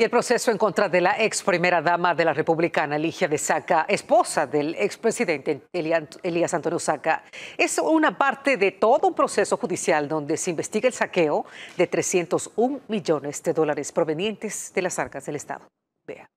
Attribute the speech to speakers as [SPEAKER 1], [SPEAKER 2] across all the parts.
[SPEAKER 1] Y el proceso en contra de la ex primera dama de la Republicana, Ligia de Saca, esposa del expresidente Elías Antonio Saca, es una parte de todo un proceso judicial donde se investiga el saqueo de 301 millones de dólares provenientes de las arcas del Estado. Vea.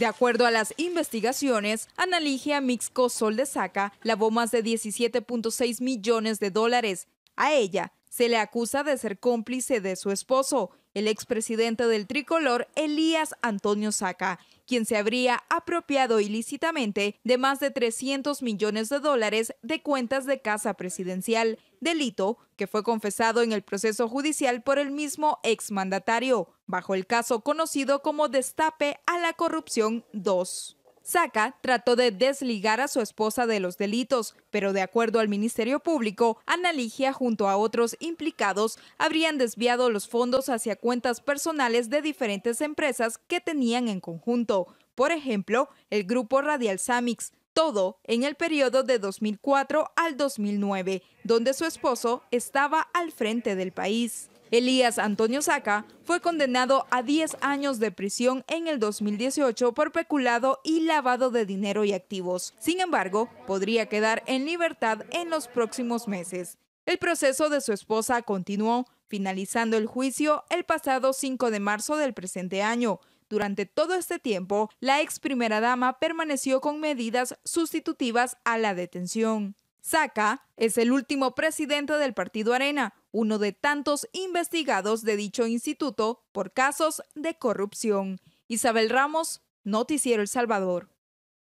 [SPEAKER 1] De acuerdo
[SPEAKER 2] a las investigaciones, Ana Ligia Mixco Sol de Saca lavó más de 17.6 millones de dólares a ella se le acusa de ser cómplice de su esposo, el expresidente del tricolor Elías Antonio Saca, quien se habría apropiado ilícitamente de más de 300 millones de dólares de cuentas de casa presidencial, delito que fue confesado en el proceso judicial por el mismo exmandatario, bajo el caso conocido como Destape a la Corrupción 2. Saca trató de desligar a su esposa de los delitos, pero de acuerdo al Ministerio Público, Analigia junto a otros implicados habrían desviado los fondos hacia cuentas personales de diferentes empresas que tenían en conjunto, por ejemplo, el grupo Radial Samix, todo en el periodo de 2004 al 2009, donde su esposo estaba al frente del país. Elías Antonio Saca fue condenado a 10 años de prisión en el 2018 por peculado y lavado de dinero y activos. Sin embargo, podría quedar en libertad en los próximos meses. El proceso de su esposa continuó, finalizando el juicio el pasado 5 de marzo del presente año. Durante todo este tiempo, la ex primera dama permaneció con medidas sustitutivas a la detención. Saca es el último presidente del Partido Arena, uno de tantos investigados de dicho instituto por casos de corrupción. Isabel Ramos, Noticiero El Salvador.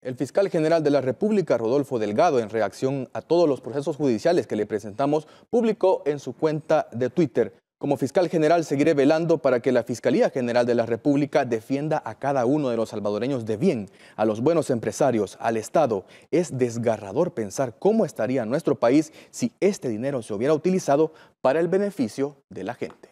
[SPEAKER 3] El fiscal general de la República, Rodolfo Delgado, en reacción a todos los procesos judiciales que le presentamos, publicó en su cuenta de Twitter como fiscal general seguiré velando para que la Fiscalía General de la República defienda a cada uno de los salvadoreños de bien, a los buenos empresarios, al Estado. Es desgarrador pensar cómo estaría nuestro país si este dinero se hubiera utilizado para el beneficio de la gente.